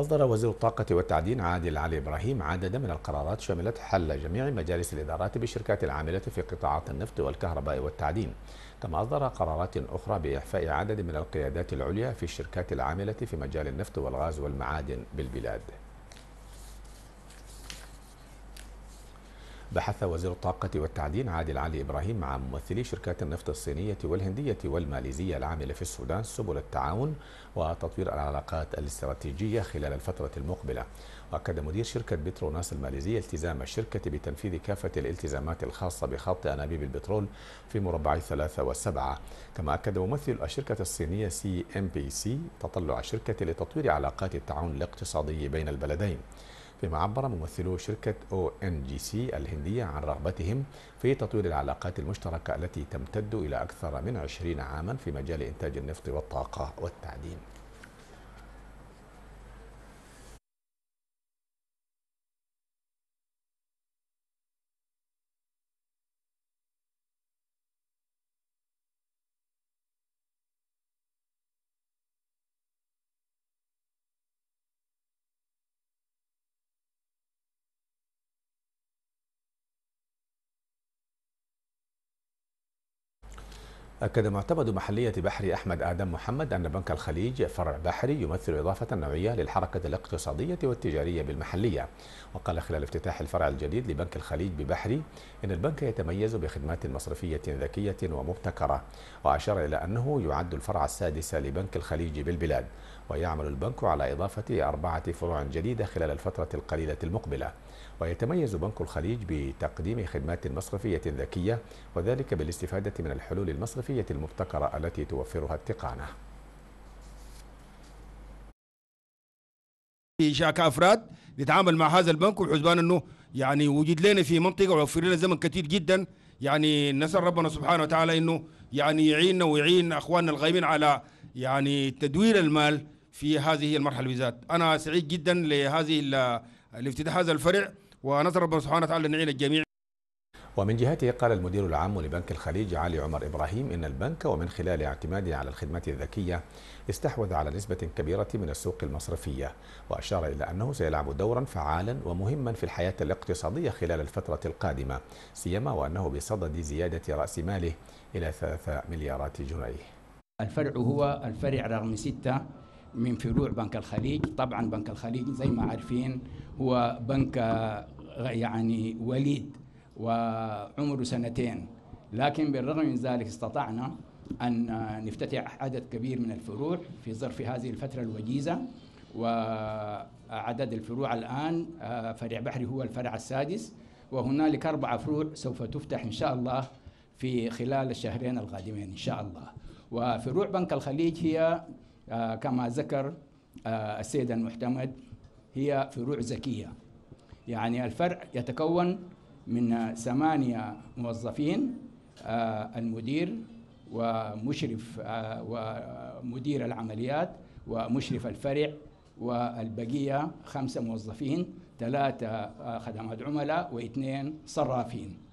أصدر وزير الطاقة والتعدين عادل علي إبراهيم عددا من القرارات شملت حل جميع مجالس الإدارات بالشركات العاملة في قطاعات النفط والكهرباء والتعدين كما أصدر قرارات أخرى بإعفاء عدد من القيادات العليا في الشركات العاملة في مجال النفط والغاز والمعادن بالبلاد بحث وزير الطاقة والتعدين عادل علي إبراهيم مع ممثلي شركات النفط الصينية والهندية والماليزية العاملة في السودان سبل التعاون وتطوير العلاقات الاستراتيجية خلال الفترة المقبلة وأكد مدير شركة بتروناس الماليزية التزام الشركة بتنفيذ كافة الالتزامات الخاصة بخط أنابيب البترول في مربع ثلاثة والسبعة كما أكد ممثل الشركة الصينية سي ام بي سي تطلع الشركة لتطوير علاقات التعاون الاقتصادي بين البلدين فيما عبر ممثلو شركة او ان جي سي الهندية عن رغبتهم في تطوير العلاقات المشتركة التي تمتد إلى أكثر من 20 عاما في مجال إنتاج النفط والطاقة والتعدين أكد معتمد محلية بحري أحمد آدم محمد أن بنك الخليج فرع بحري يمثل إضافة نوعية للحركة الاقتصادية والتجارية بالمحلية وقال خلال افتتاح الفرع الجديد لبنك الخليج ببحري إن البنك يتميز بخدمات مصرفية ذكية ومبتكرة وأشار إلى أنه يعد الفرع السادس لبنك الخليج بالبلاد ويعمل البنك على إضافة أربعة فروع جديدة خلال الفترة القليلة المقبلة ويتميز بنك الخليج بتقديم خدمات مصرفية ذكية وذلك بالاستفادة من الحلول المصرفية المبتكرة التي توفرها التقانة أفراد نتعامل مع هذا البنك وحسبان أنه يعني وجد لنا في منطقة ووفر لنا زمن كثير جدا يعني نسأل ربنا سبحانه وتعالى أنه يعني يعيننا ويعين أخواننا الغايبين على يعني تدوير المال في هذه المرحلة بالذات أنا سعيد جدا لهذه لافتتاح هذا الفرع ونسأل ربنا سبحانه وتعالى أن يعين الجميع ومن جهته قال المدير العام لبنك الخليج علي عمر إبراهيم إن البنك ومن خلال اعتماده على الخدمات الذكية استحوذ على نسبة كبيرة من السوق المصرفية وأشار إلى أنه سيلعب دورا فعالا ومهما في الحياة الاقتصادية خلال الفترة القادمة سيما وأنه بصدد زيادة رأس ماله إلى 3 مليارات جنيه الفرع هو الفرع رقم 6 من فروع بنك الخليج طبعا بنك الخليج زي ما عارفين هو بنك آه، يعني وليد وعمره سنتين لكن بالرغم من ذلك استطعنا أن آه، نفتتح عدد كبير من الفروع في ظرف هذه الفترة الوجيزة وعدد الفروع الآن آه، فرع بحري هو الفرع السادس وهنالك أربع فروع سوف تفتح إن شاء الله في خلال الشهرين القادمين إن شاء الله وفروع بنك الخليج هي آه، كما ذكر آه، السيد المحتمد هي فروع ذكية يعني الفرع يتكون من ثمانية موظفين آه، المدير ومشرف ومدير العمليات ومشرف الفرع والبقية خمسة موظفين ثلاثة خدمات عملاء واثنين صرافين